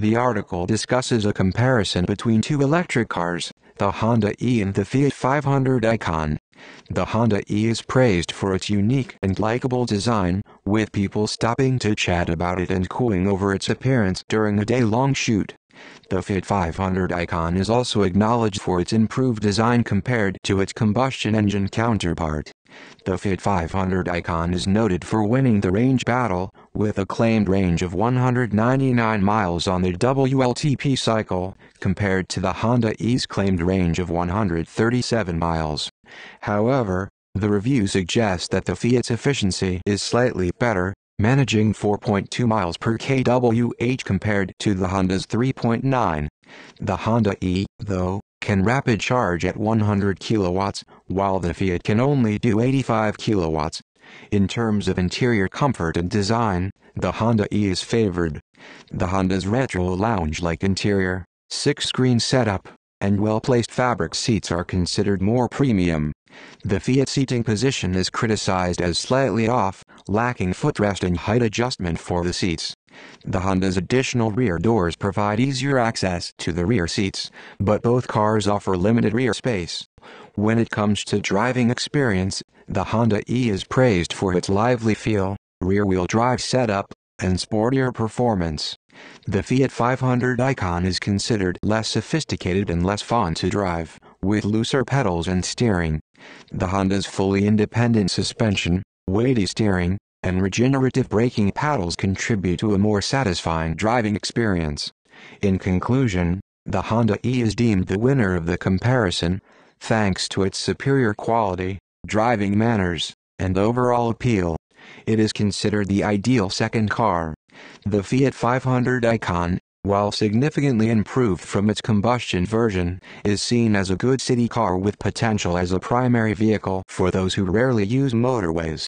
The article discusses a comparison between two electric cars, the Honda E and the Fiat 500 Icon. The Honda E is praised for its unique and likable design, with people stopping to chat about it and cooing over its appearance during a day-long shoot. The Fiat 500 Icon is also acknowledged for its improved design compared to its combustion engine counterpart. The Fit 500 Icon is noted for winning the range battle, with a claimed range of 199 miles on the WLTP cycle, compared to the Honda E's claimed range of 137 miles. However, the review suggests that the Fiat's efficiency is slightly better, managing 4.2 miles per kWh compared to the Honda's 3.9. The Honda E, though, can rapid charge at 100 kilowatts, while the Fiat can only do 85 kilowatts. In terms of interior comfort and design, the Honda E is favored. The Honda's retro lounge-like interior, six-screen setup, and well-placed fabric seats are considered more premium. The Fiat seating position is criticized as slightly off, lacking footrest and height adjustment for the seats. The Honda's additional rear doors provide easier access to the rear seats, but both cars offer limited rear space. When it comes to driving experience, the Honda E is praised for its lively feel, rear-wheel drive setup, and sportier performance. The Fiat 500 Icon is considered less sophisticated and less fun to drive, with looser pedals and steering. The Honda's fully independent suspension, weighty steering, and regenerative braking paddles contribute to a more satisfying driving experience. In conclusion, the Honda E is deemed the winner of the comparison, thanks to its superior quality, driving manners, and overall appeal. It is considered the ideal second car. The Fiat 500 Icon, while significantly improved from its combustion version, is seen as a good city car with potential as a primary vehicle for those who rarely use motorways.